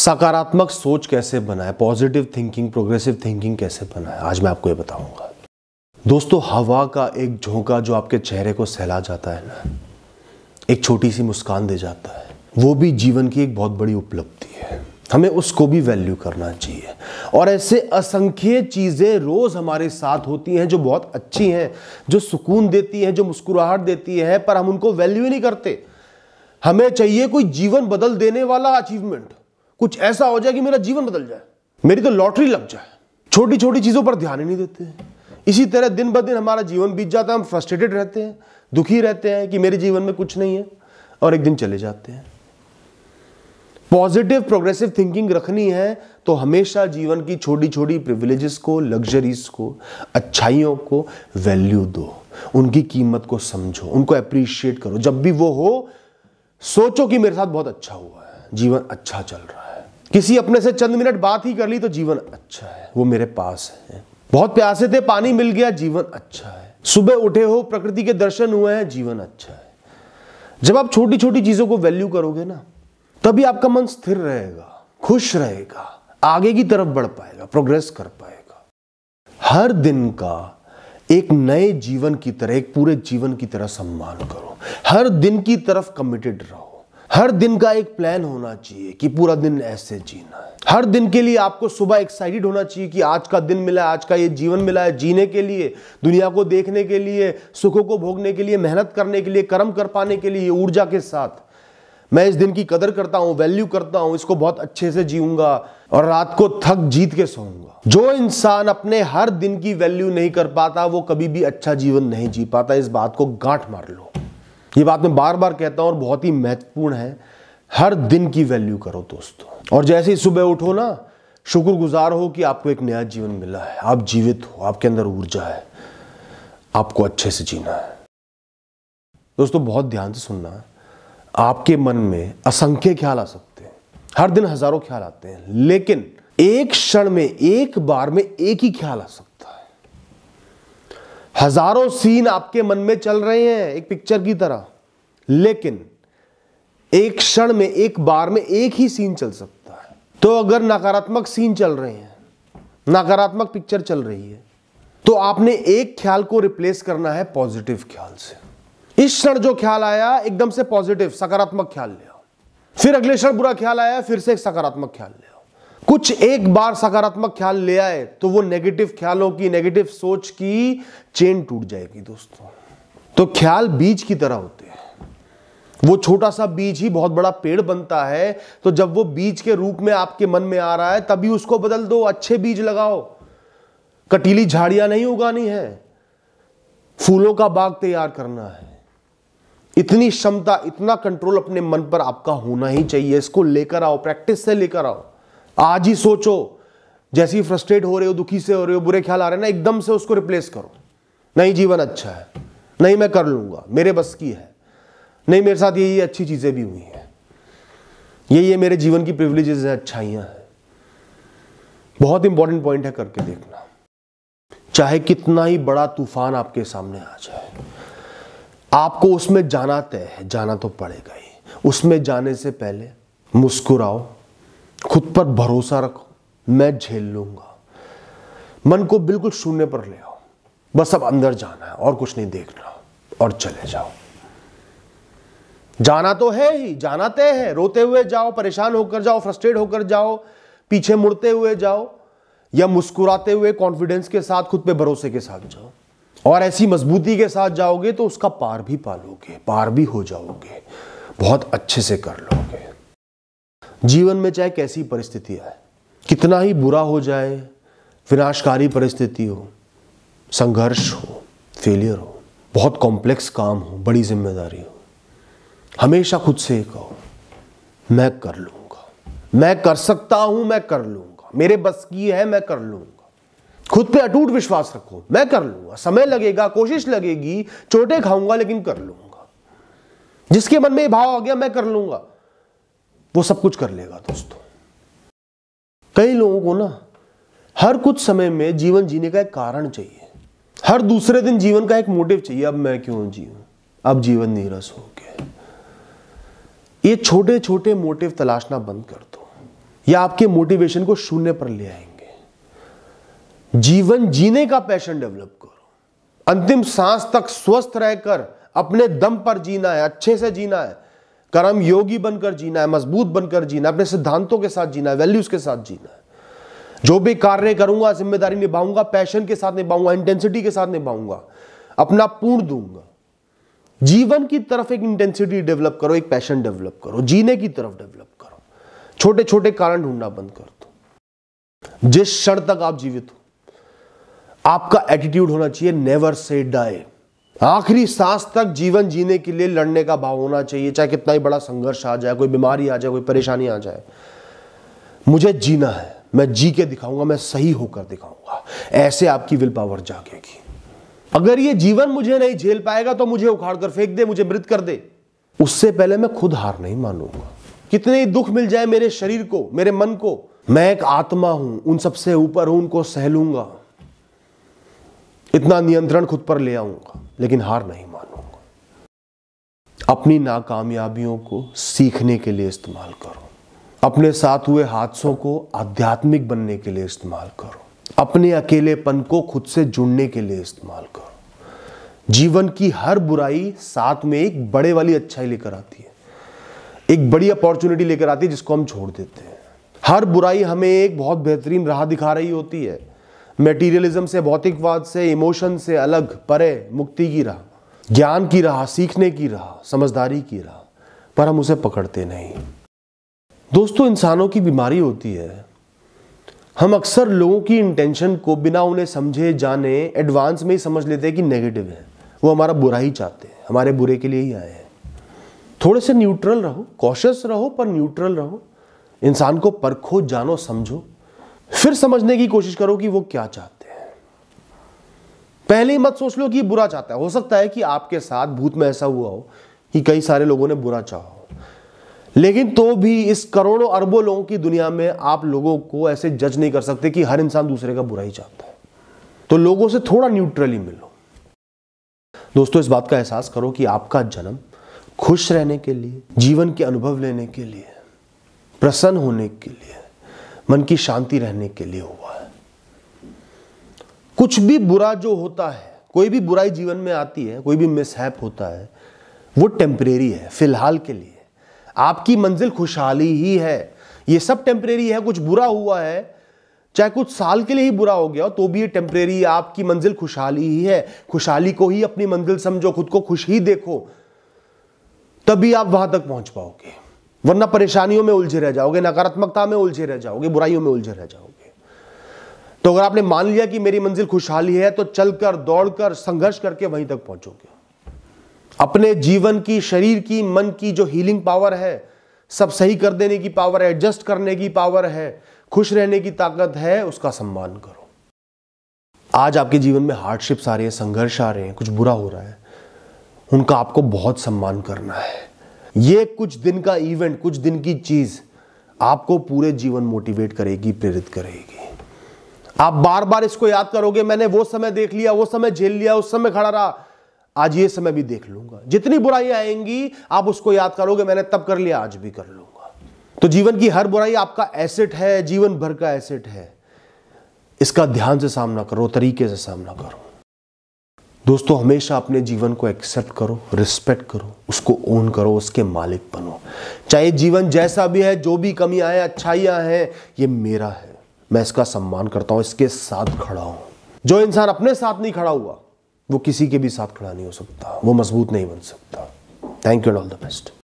सकारात्मक सोच कैसे बनाए पॉजिटिव थिंकिंग प्रोग्रेसिव थिंकिंग कैसे बनाए आज मैं आपको ये बताऊंगा दोस्तों हवा का एक झोंका जो आपके चेहरे को सहला जाता है ना एक छोटी सी मुस्कान दे जाता है वो भी जीवन की एक बहुत बड़ी उपलब्धि है हमें उसको भी वैल्यू करना चाहिए और ऐसे असंख्य चीज़ें रोज़ हमारे साथ होती हैं जो बहुत अच्छी हैं जो सुकून देती हैं जो मुस्कुराहट देती है पर हम उनको वैल्यू नहीं करते हमें चाहिए कोई जीवन बदल देने वाला अचीवमेंट कुछ ऐसा हो जाए कि मेरा जीवन बदल जाए मेरी तो लॉटरी लग जाए छोटी छोटी चीज़ों पर ध्यान ही नहीं देते इसी तरह दिन ब दिन हमारा जीवन बीत जाता है हम फ्रस्ट्रेटेड रहते हैं दुखी रहते हैं कि मेरे जीवन में कुछ नहीं है और एक दिन चले जाते हैं पॉजिटिव प्रोग्रेसिव थिंकिंग रखनी है तो हमेशा जीवन की छोटी छोटी प्रिविलेजेस को लग्जरीज को अच्छाइयों को वैल्यू दो उनकी कीमत को समझो उनको अप्रिशिएट करो जब भी वो हो सोचो कि मेरे साथ बहुत अच्छा हुआ है जीवन अच्छा चल रहा है किसी अपने से चंद मिनट बात ही कर ली तो जीवन अच्छा है वो मेरे पास है बहुत प्यासे थे पानी मिल गया जीवन अच्छा है सुबह उठे हो प्रकृति के दर्शन हुए हैं जीवन अच्छा है जब आप छोटी छोटी चीजों को वैल्यू करोगे ना तभी आपका मन स्थिर रहेगा खुश रहेगा आगे की तरफ बढ़ पाएगा प्रोग्रेस कर पाएगा हर दिन का एक नए जीवन की तरह एक पूरे जीवन की तरह सम्मान करो हर दिन की तरफ कमिटेड रहो हर दिन का एक प्लान होना चाहिए कि पूरा दिन ऐसे जीना है हर दिन के लिए आपको सुबह एक्साइटेड होना चाहिए कि आज का दिन मिला है आज का ये जीवन मिला है जीने के लिए दुनिया को देखने के लिए सुखों को भोगने के लिए मेहनत करने के लिए कर्म कर पाने के लिए ऊर्जा के साथ मैं इस दिन की कदर करता हूँ वैल्यू करता हूँ इसको बहुत अच्छे से जीऊंगा और रात को थक जीत के सोऊंगा जो इंसान अपने हर दिन की वैल्यू नहीं कर पाता वो कभी भी अच्छा जीवन नहीं जी पाता इस बात को गांठ मार लो ये बात मैं बार बार कहता हूं और बहुत ही महत्वपूर्ण है हर दिन की वैल्यू करो दोस्तों और जैसे ही सुबह उठो ना शुक्रगुजार हो कि आपको एक नया जीवन मिला है आप जीवित हो आपके अंदर ऊर्जा है आपको अच्छे से जीना है दोस्तों बहुत ध्यान से सुनना आपके मन में असंख्य ख्याल आ सकते हैं हर दिन हजारों ख्याल आते हैं लेकिन एक क्षण में एक बार में एक ही ख्याल आ सकता है हजारों सीन आपके मन में चल रहे हैं एक पिक्चर की तरह लेकिन एक क्षण में एक बार में एक ही सीन चल सकता है तो अगर नकारात्मक सीन चल रहे हैं नकारात्मक पिक्चर चल रही है तो आपने एक ख्याल को रिप्लेस करना है पॉजिटिव ख्याल से इस क्षण जो ख्याल आया एकदम से पॉजिटिव सकारात्मक ख्याल ले आओ फिर अगले क्षण बुरा ख्याल आया फिर से एक सकारात्मक ख्याल ले कुछ एक बार सकारात्मक ख्याल ले आए तो वो नेगेटिव ख्यालों की नेगेटिव सोच की चेन टूट जाएगी दोस्तों तो ख्याल बीज की तरह होते हैं वो छोटा सा बीज ही बहुत बड़ा पेड़ बनता है तो जब वो बीज के रूप में आपके मन में आ रहा है तभी उसको बदल दो अच्छे बीज लगाओ कटीली झाड़ियां नहीं उगानी है फूलों का बाग तैयार करना है इतनी क्षमता इतना कंट्रोल अपने मन पर आपका होना ही चाहिए इसको लेकर आओ प्रैक्टिस से लेकर आओ आज ही सोचो जैसे ही फ्रस्ट्रेट हो रहे हो दुखी से हो रहे हो बुरे ख्याल आ रहे हैं ना एकदम से उसको रिप्लेस करो नहीं जीवन अच्छा है नहीं मैं कर लूंगा मेरे बस की है नहीं मेरे साथ यही अच्छी चीज़ें भी हुई हैं ये ये मेरे जीवन की प्रिवलेजेस हैं अच्छाइयां हैं बहुत इंपॉर्टेंट पॉइंट है करके देखना चाहे कितना ही बड़ा तूफान आपके सामने आ जाए आपको उसमें जाना तय है जाना तो पड़ेगा ही उसमें जाने से पहले मुस्कुराओ खुद पर भरोसा रखो मैं झेल लूंगा मन को बिल्कुल शून्य पर ले आओ बस अब अंदर जाना है और कुछ नहीं देखना और चले जाओ जाना तो है ही जाना तय है रोते हुए जाओ परेशान होकर जाओ फ्रस्ट्रेट होकर जाओ पीछे मुड़ते हुए जाओ या मुस्कुराते हुए कॉन्फिडेंस के साथ खुद पे भरोसे के साथ जाओ और ऐसी मजबूती के साथ जाओगे तो उसका पार भी पालोगे पार भी हो जाओगे बहुत अच्छे से कर लोगे जीवन में चाहे कैसी परिस्थिति आए कितना ही बुरा हो जाए विनाशकारी परिस्थिति हो संघर्ष हो फेलियर हो बहुत कॉम्प्लेक्स काम हो बड़ी जिम्मेदारी हो हमेशा खुद से कहो मैं कर लूंगा मैं कर सकता हूं मैं कर लूंगा मेरे बस की है मैं कर लूंगा खुद पे अटूट विश्वास रखो मैं कर लूंगा समय लगेगा कोशिश लगेगी चोटे खाऊंगा लेकिन कर लूंगा जिसके मन में भाव आ गया मैं कर लूंगा वो सब कुछ कर लेगा दोस्तों कई लोगों को ना हर कुछ समय में जीवन जीने का एक कारण चाहिए हर दूसरे दिन जीवन का एक मोटिव चाहिए अब मैं क्यों जीव अब जीवन नीरस हो गया ये छोटे छोटे मोटिव तलाशना बंद कर दो या आपके मोटिवेशन को शून्य पर ले आएंगे जीवन जीने का पैशन डेवलप करो अंतिम सांस तक स्वस्थ रहकर अपने दम पर जीना है अच्छे से जीना है कर्म योगी बनकर जीना है मजबूत बनकर जीना है अपने सिद्धांतों के साथ जीना है वैल्यूज के साथ जीना है जो भी कार्य करूंगा जिम्मेदारी निभाऊंगा पैशन के साथ निभाऊंगा इंटेंसिटी के साथ निभाऊंगा अपना पूर्ण दूंगा जीवन की तरफ एक इंटेंसिटी डेवलप करो एक पैशन डेवलप करो जीने की तरफ डेवलप करो छोटे छोटे कारण ढूंढना बंद कर दो जिस क्षण तक आप जीवित हो आपका एटीट्यूड होना चाहिए नेवर से डाई आखिरी सांस तक जीवन जीने के लिए लड़ने का भाव होना चाहिए चाहे कितना ही बड़ा संघर्ष आ जाए कोई बीमारी आ जाए कोई परेशानी आ जाए मुझे जीना है मैं जी के दिखाऊंगा मैं सही होकर दिखाऊंगा ऐसे आपकी विल पावर जागेगी अगर ये जीवन मुझे नहीं झेल पाएगा तो मुझे उखाड़ कर फेंक दे मुझे मृत कर दे उससे पहले मैं खुद हार नहीं मानूंगा कितने ही दुख मिल जाए मेरे शरीर को मेरे मन को मैं एक आत्मा हूं उन सबसे ऊपर हूं उनको सहलूंगा इतना नियंत्रण खुद पर ले आऊंगा लेकिन हार नहीं मानूंगा अपनी नाकामयाबियों को सीखने के लिए इस्तेमाल करो अपने साथ हुए हादसों को आध्यात्मिक बनने के लिए इस्तेमाल करो अपने अकेलेपन को खुद से जुड़ने के लिए इस्तेमाल करो जीवन की हर बुराई साथ में एक बड़े वाली अच्छाई लेकर आती है एक बड़ी अपॉर्चुनिटी लेकर आती है जिसको हम छोड़ देते हैं हर बुराई हमें एक बहुत बेहतरीन राह दिखा रही होती है मेटीरियलिज्म से भौतिकवाद से इमोशन से अलग परे मुक्ति की राह ज्ञान की राह सीखने की राह समझदारी की राह पर हम उसे पकड़ते नहीं दोस्तों इंसानों की बीमारी होती है हम अक्सर लोगों की इंटेंशन को बिना उन्हें समझे जाने एडवांस में ही समझ लेते हैं कि नेगेटिव है वो हमारा बुरा ही चाहते हैं हमारे बुरे के लिए ही आए हैं थोड़े से न्यूट्रल रहो कॉशस रहो पर न्यूट्रल रहो इंसान को परखो जानो समझो फिर समझने की कोशिश करो कि वो क्या चाहते हैं पहले ही मत सोच लो कि बुरा चाहता है हो सकता है कि आपके साथ भूत में ऐसा हुआ हो कि कई सारे लोगों ने बुरा चाहा हो लेकिन तो भी इस करोड़ों अरबों लोगों की दुनिया में आप लोगों को ऐसे जज नहीं कर सकते कि हर इंसान दूसरे का बुरा ही चाहता है तो लोगों से थोड़ा न्यूट्रली मिलो दोस्तों इस बात का एहसास करो कि आपका जन्म खुश रहने के लिए जीवन के अनुभव लेने के लिए प्रसन्न होने के लिए मन की शांति रहने के लिए हुआ है कुछ भी बुरा जो होता है कोई भी बुराई जीवन में आती है कोई भी मिसहैप होता है वो टेम्परेरी है फिलहाल के लिए आपकी मंजिल खुशहाली ही है ये सब टेम्परेरी है कुछ बुरा हुआ है चाहे कुछ साल के लिए ही बुरा हो गया हो तो भी ये टेम्परेरी आपकी मंजिल खुशहाली ही है खुशहाली को ही अपनी मंजिल समझो खुद को खुश ही देखो तभी आप वहां तक पहुंच पाओगे वरना परेशानियों में उलझे रह जाओगे नकारात्मकता में उलझे रह जाओगे बुराइयों में उलझे रह जाओगे तो अगर आपने मान लिया कि मेरी मंजिल खुशहाली है तो चलकर दौड़कर संघर्ष करके वहीं तक पहुंचोगे अपने जीवन की शरीर की मन की जो हीलिंग पावर है सब सही कर देने की पावर है एडजस्ट करने की पावर है खुश रहने की ताकत है उसका सम्मान करो आज आपके जीवन में हार्डशिप्स आ रही है संघर्ष आ रहे हैं कुछ बुरा हो रहा है उनका आपको बहुत सम्मान करना है ये कुछ दिन का इवेंट कुछ दिन की चीज आपको पूरे जीवन मोटिवेट करेगी प्रेरित करेगी आप बार बार इसको याद करोगे मैंने वो समय देख लिया वो समय झेल लिया उस समय खड़ा रहा आज ये समय भी देख लूंगा जितनी बुराइयां आएंगी आप उसको याद करोगे मैंने तब कर लिया आज भी कर लूंगा तो जीवन की हर बुराई आपका एसेट है जीवन भर का एसेट है इसका ध्यान से सामना करो तरीके से सामना करो दोस्तों हमेशा अपने जीवन को एक्सेप्ट करो रिस्पेक्ट करो उसको ओन करो उसके मालिक बनो चाहे जीवन जैसा भी है जो भी कमी आए अच्छाइयाँ हैं ये मेरा है मैं इसका सम्मान करता हूँ इसके साथ खड़ा हूँ जो इंसान अपने साथ नहीं खड़ा हुआ वो किसी के भी साथ खड़ा नहीं हो सकता वो मजबूत नहीं बन सकता thank you all the best